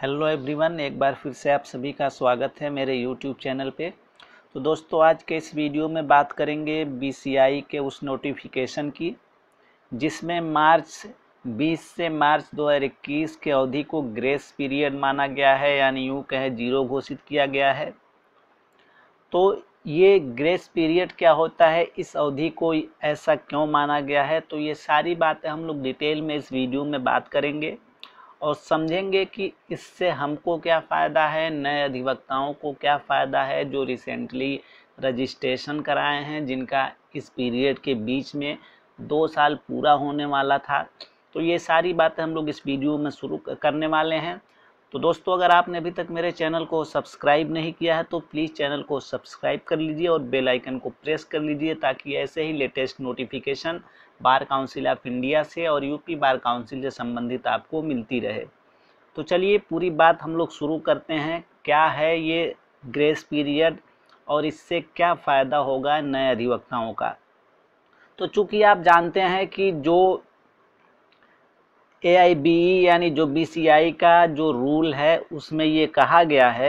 hello everyone एक बार फिर से आप सभी का स्वागत है मेरे यूट्यूब चैनल पे तो दोस्तों आज के इस वीडियो में बात करेंगे बीसीआई के उस नोटिफिकेशन की जिसमें मार्च 20 से मार्च 2021 के अवधि को ग्रेस पीरियड माना गया है यानी यूँ कहें जीरो घोषित किया गया है तो ये ग्रेस पीरियड क्या होता है इस अवधि को ऐसा क्यों माना गया है तो ये सारी बातें हम लोग डिटेल में इस वीडियो में बात करेंगे और समझेंगे कि इससे हमको क्या फ़ायदा है नए अधिवक्ताओं को क्या फ़ायदा है जो रिसेंटली रजिस्ट्रेशन कराए हैं जिनका इस पीरियड के बीच में दो साल पूरा होने वाला था तो ये सारी बातें हम लोग इस वीडियो में शुरू करने वाले हैं तो दोस्तों अगर आपने अभी तक मेरे चैनल को सब्सक्राइब नहीं किया है तो प्लीज़ चैनल को सब्सक्राइब कर लीजिए और बेल आइकन को प्रेस कर लीजिए ताकि ऐसे ही latest notification bar council of India से और यूपी बार काउंसिल से संबंधित आपको मिलती रहे तो चलिए पूरी बात हम लोग शुरू करते हैं क्या है ये ग्रेस पीरियड और इससे क्या फ़ायदा होगा नए अधिवक्ताओं का तो चूँकि आप जानते हैं कि जो ए आई बी ई यानी जो बी सी आई का जो रूल है उसमें ये कहा गया है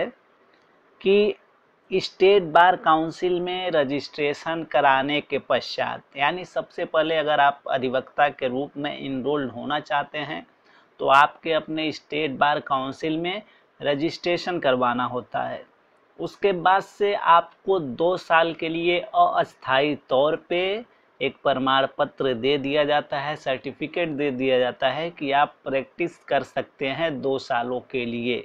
कि स्टेट बार काउंसिल में रजिस्ट्रेशन कराने के पश्चात यानी सबसे पहले अगर आप अधिवक्ता के रूप में इनरोल्ड होना चाहते हैं तो आपके अपने स्टेट बार काउंसिल में रजिस्ट्रेशन करवाना होता है उसके बाद से आपको दो साल के लिए अस्थाई तौर पे एक प्रमाण पत्र दे दिया जाता है सर्टिफिकेट दे दिया जाता है कि आप प्रैक्टिस कर सकते हैं दो सालों के लिए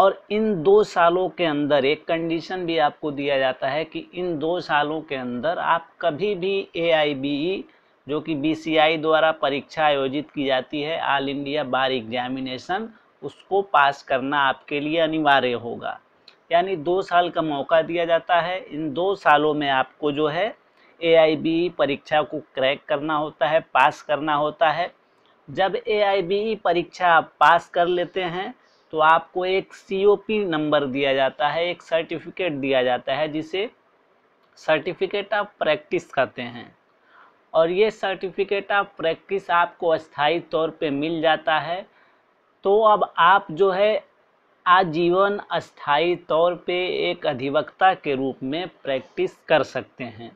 और इन दो सालों के अंदर एक कंडीशन भी आपको दिया जाता है कि इन दो सालों के अंदर आप कभी भी ए e, जो कि बी द्वारा परीक्षा आयोजित की जाती है ऑल इंडिया बार एग्जामिनेशन उसको पास करना आपके लिए अनिवार्य होगा यानी दो साल का मौका दिया जाता है इन दो सालों में आपको जो है ए परीक्षा को क्रैक करना होता है पास करना होता है जब ए परीक्षा आप पास कर लेते हैं तो आपको एक सी नंबर दिया जाता है एक सर्टिफिकेट दिया जाता है जिसे सर्टिफिकेट ऑफ प्रैक्टिस कहते हैं और ये सर्टिफिकेट ऑफ प्रैक्टिस आपको अस्थाई तौर पे मिल जाता है तो अब आप जो है आजीवन अस्थाई तौर पे एक अधिवक्ता के रूप में प्रैक्टिस कर सकते हैं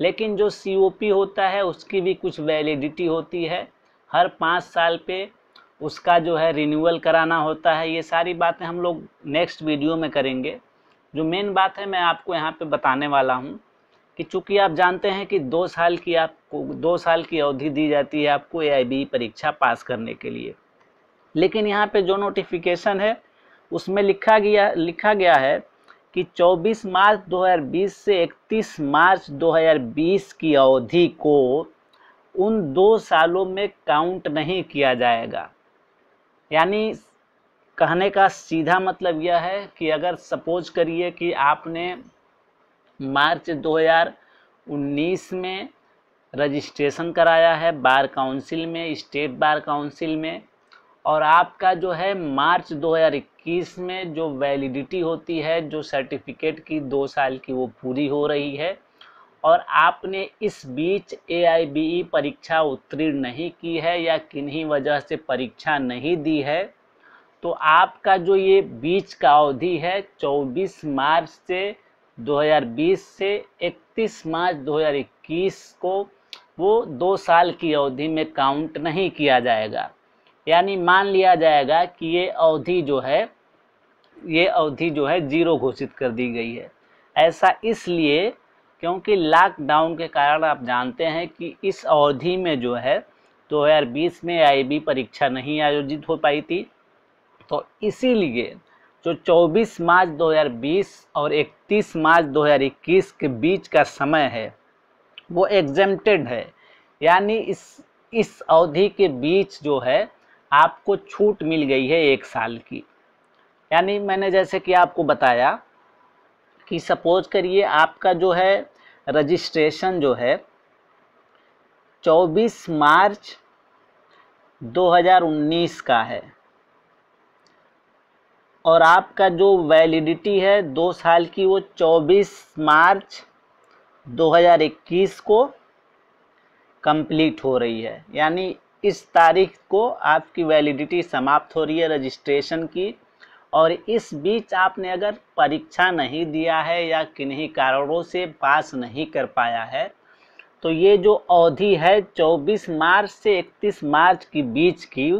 लेकिन जो सी होता है उसकी भी कुछ वैलिडिटी होती है हर पाँच साल पे उसका जो है रिन्यूअल कराना होता है ये सारी बातें हम लोग नेक्स्ट वीडियो में करेंगे जो मेन बात है मैं आपको यहाँ पे बताने वाला हूँ कि चूंकि आप जानते हैं कि दो साल की आपको दो साल की अवधि दी जाती है आपको ए e परीक्षा पास करने के लिए लेकिन यहाँ पर जो नोटिफिकेशन है उसमें लिखा गया लिखा गया है कि 24 मार्च 2020 से 31 मार्च 2020 की अवधि को उन दो सालों में काउंट नहीं किया जाएगा यानी कहने का सीधा मतलब यह है कि अगर सपोज करिए कि आपने मार्च 2019 में रजिस्ट्रेशन कराया है बार काउंसिल में स्टेट बार काउंसिल में और आपका जो है मार्च 2021 में जो वैलिडिटी होती है जो सर्टिफिकेट की दो साल की वो पूरी हो रही है और आपने इस बीच ए e परीक्षा उत्तीर्ण नहीं की है या किन्हीं वजह से परीक्षा नहीं दी है तो आपका जो ये बीच का अवधि है 24 मार्च से 2020 से 31 मार्च 2021 को वो दो साल की अवधि में काउंट नहीं किया जाएगा यानी मान लिया जाएगा कि ये अवधि जो है ये अवधि जो है जीरो घोषित कर दी गई है ऐसा इसलिए क्योंकि लॉकडाउन के कारण आप जानते हैं कि इस अवधि में जो है दो हज़ार बीस में आईबी e परीक्षा नहीं आयोजित हो पाई थी तो इसीलिए जो 24 मार्च 2020 और 31 मार्च 2021 के बीच का समय है वो एग्जेम्प्टेड है यानी इस इस अवधि के बीच जो है आपको छूट मिल गई है एक साल की यानी मैंने जैसे कि आपको बताया कि सपोज करिए आपका जो है रजिस्ट्रेशन जो है 24 मार्च 2019 का है और आपका जो वैलिडिटी है दो साल की वो 24 मार्च 2021 को कंप्लीट हो रही है यानी इस तारीख को आपकी वैलिडिटी समाप्त हो रही है रजिस्ट्रेशन की और इस बीच आपने अगर परीक्षा नहीं दिया है या किन्हीं कारणों से पास नहीं कर पाया है तो ये जो अवधि है 24 मार्च से 31 मार्च के बीच की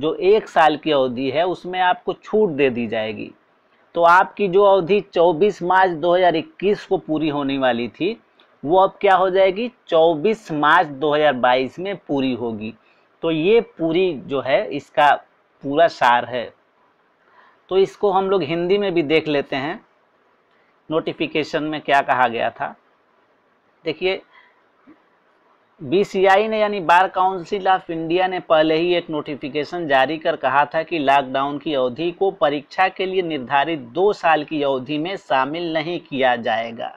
जो एक साल की अवधि है उसमें आपको छूट दे दी जाएगी तो आपकी जो अवधि 24 मार्च 2021 को पूरी होने वाली थी वो अब क्या हो जाएगी 24 मार्च 2022 में पूरी होगी तो ये पूरी जो है इसका पूरा सार है तो इसको हम लोग हिंदी में भी देख लेते हैं नोटिफिकेशन में क्या कहा गया था देखिए बी ने यानी बार काउंसिल ऑफ इंडिया ने पहले ही एक नोटिफिकेशन जारी कर कहा था कि लॉकडाउन की अवधि को परीक्षा के लिए निर्धारित दो साल की अवधि में शामिल नहीं किया जाएगा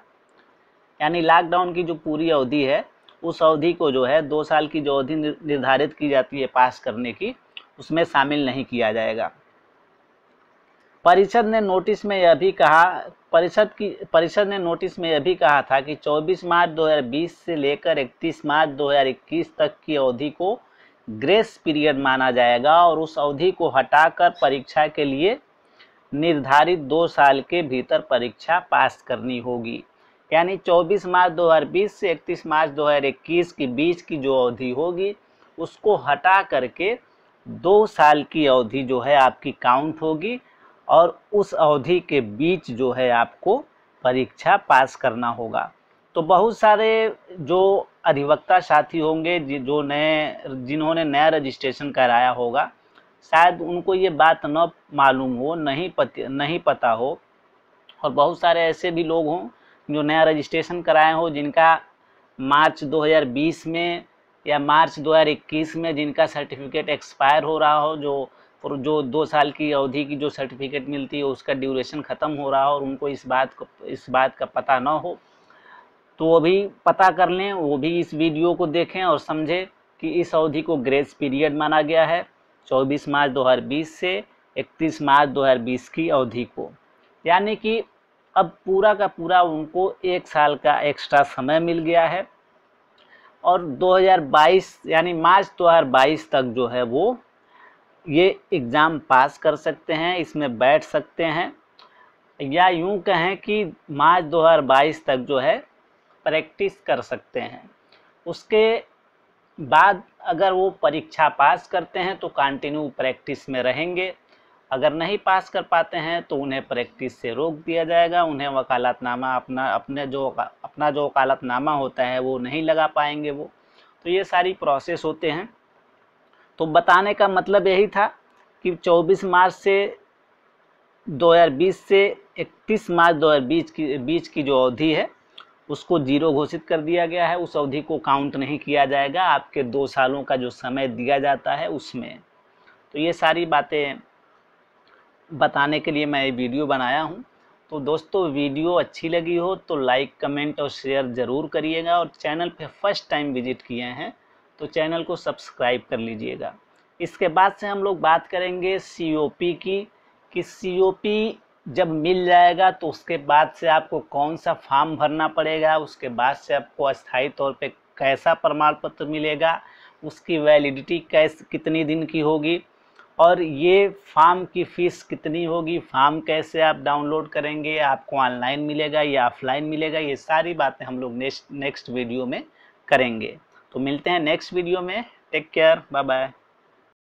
यानी लॉकडाउन की जो पूरी अवधि है उस अवधि को जो है दो साल की जो अवधि निर्धारित की जाती है पास करने की उसमें शामिल नहीं किया जाएगा परिषद ने नोटिस में यह भी कहा परिषद की परिषद ने नोटिस में यह भी कहा था कि 24 मार्च 2020 से लेकर 31 मार्च 2021 तक की अवधि को ग्रेस पीरियड माना जाएगा और उस अवधि को हटाकर परीक्षा के लिए निर्धारित दो साल के भीतर परीक्षा पास करनी होगी यानी 24 मार्च 2020 से 31 मार्च 2021 के बीच की जो अवधि होगी उसको हटा करके दो साल की अवधि जो है आपकी काउंट होगी और उस अवधि के बीच जो है आपको परीक्षा पास करना होगा तो बहुत सारे जो अधिवक्ता साथी होंगे जो नए जिन्होंने नया रजिस्ट्रेशन कराया होगा शायद उनको ये बात न मालूम हो नहीं पत नहीं पता हो और बहुत सारे ऐसे भी लोग हों जो नया रजिस्ट्रेशन कराए हो जिनका मार्च 2020 में या मार्च 2021 में जिनका सर्टिफिकेट एक्सपायर हो रहा हो जो और जो दो साल की अवधि की जो सर्टिफिकेट मिलती है उसका ड्यूरेशन ख़त्म हो रहा हो और उनको इस बात को इस बात का पता ना हो तो वो भी पता कर लें वो भी इस वीडियो को देखें और समझें कि इस अवधि को ग्रेस पीरियड माना गया है 24 मार्च 2020 से 31 मार्च 2020 की अवधि को यानी कि अब पूरा का पूरा उनको एक साल का एक्स्ट्रा समय मिल गया है और 2022 यानी मार्च 2022 तक जो है वो ये एग्ज़ाम पास कर सकते हैं इसमें बैठ सकते हैं या यूं कहें कि मार्च 2022 तक जो है प्रैक्टिस कर सकते हैं उसके बाद अगर वो परीक्षा पास करते हैं तो कंटिन्यू प्रैक्टिस में रहेंगे अगर नहीं पास कर पाते हैं तो उन्हें प्रैक्टिस से रोक दिया जाएगा उन्हें वकालतनामा अपना अपने जो अपना जो वकालतनामा होता है वो नहीं लगा पाएंगे वो तो ये सारी प्रोसेस होते हैं तो बताने का मतलब यही था कि 24 मार्च से 2020 से 31 मार्च 2020 की बीच की जो अवधि है उसको जीरो घोषित कर दिया गया है उस अवधि को काउंट नहीं किया जाएगा आपके दो सालों का जो समय दिया जाता है उसमें तो ये सारी बातें बताने के लिए मैं ये वीडियो बनाया हूँ तो दोस्तों वीडियो अच्छी लगी हो तो लाइक कमेंट और शेयर ज़रूर करिएगा और चैनल पे फर्स्ट टाइम विजिट किए हैं तो चैनल को सब्सक्राइब कर लीजिएगा इसके बाद से हम लोग बात करेंगे सी की कि सी जब मिल जाएगा तो उसके बाद से आपको कौन सा फॉर्म भरना पड़ेगा उसके बाद से आपको अस्थायी तौर पर कैसा प्रमाण पत्र मिलेगा उसकी वैलिडिटी कैस कितनी दिन की होगी और ये फार्म की फ़ीस कितनी होगी फार्म कैसे आप डाउनलोड करेंगे आपको ऑनलाइन मिलेगा या ऑफलाइन मिलेगा ये सारी बातें हम लोग नेक्स्ट नेक्स्ट वीडियो में करेंगे तो मिलते हैं नेक्स्ट वीडियो में टेक केयर बाय बाय